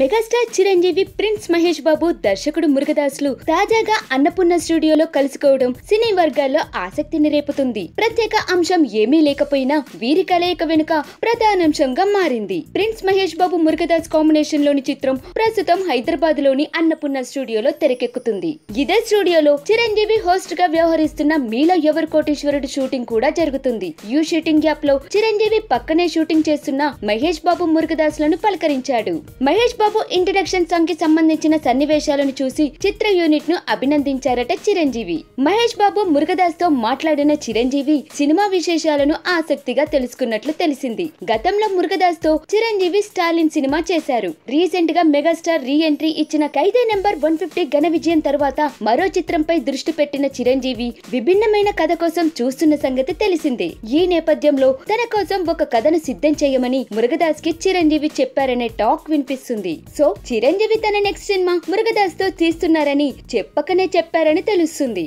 megastar Chiranjeevi prince Mahesh Babu దర్శకుడు మురుగదాసులు తాజాగా అన్నపూర్ణ స్టూడియోలో కలుసుకోవడం సినీ వర్గాల్లో ఆసక్తిని రేపుతుంది ప్రత్యేక అంశం ఏమీ లేకపోయినా వీరి కలయిక వెనుక ప్రధానాంశంగా మారింది ప్రిన్స్ మహేష్ బాబు మురుగదాస్ కాంబినేషన్ లోని చిత్రం ప్రస్తుతం హైదరాబాద్ లోని అన్నపూర్ణ స్టూడియోలో తెరకెక్కుతుంది ఇదే స్టూడియోలో చిరంజీవి హోస్ట్ గా వ్యవహరిస్తున్న మీలో ఎవరు కోటేశ్వరుడు షూటింగ్ కూడా జరుగుతుంది యూ షూటింగ్ యాప్ లో చిరంజీవి పక్కనే షూటింగ్ చేస్తున్న మహేష్ బాబు మురుగదాస్ లను పలకరించాడు మహేష్ బాబు బాబు ఇంట్రడక్షన్ సాంగ్ కి సంబంధించిన సన్నివేశాలను చూసి చిత్ర యూనిట్ ను అభినందించారట చిరంజీవి మహేష్ బాబు మురుగదాస్ తో మాట్లాడిన చిరంజీవి సినిమా విశేషాలను ఆసక్తిగా తెలుసుకున్నట్లు తెలిసింది గతంలో మురుగదాస్ తో చిరంజీవి స్టాలిన్ సినిమా చేశారు రీసెంట్ గా మెగాస్టార్ రీ ఎంట్రీ ఇచ్చిన ఖైదే నెంబర్ వన్ ఫిఫ్టీ ఘన విజయం తర్వాత మరో చిత్రంపై దృష్టి పెట్టిన చిరంజీవి విభిన్నమైన కథ కోసం చూస్తున్న సంగతి తెలిసిందే ఈ నేపథ్యంలో తన కోసం ఒక కథను సిద్ధం చేయమని మురుగదాస్ కి చిరంజీవి చెప్పారనే టాక్ వినిపిస్తుంది సో చిరంజీవి తన నెక్స్ట్ సినిమా మురుగదాస్ తో తీస్తున్నారని చెప్పకనే చెప్పారని తెలుస్తుంది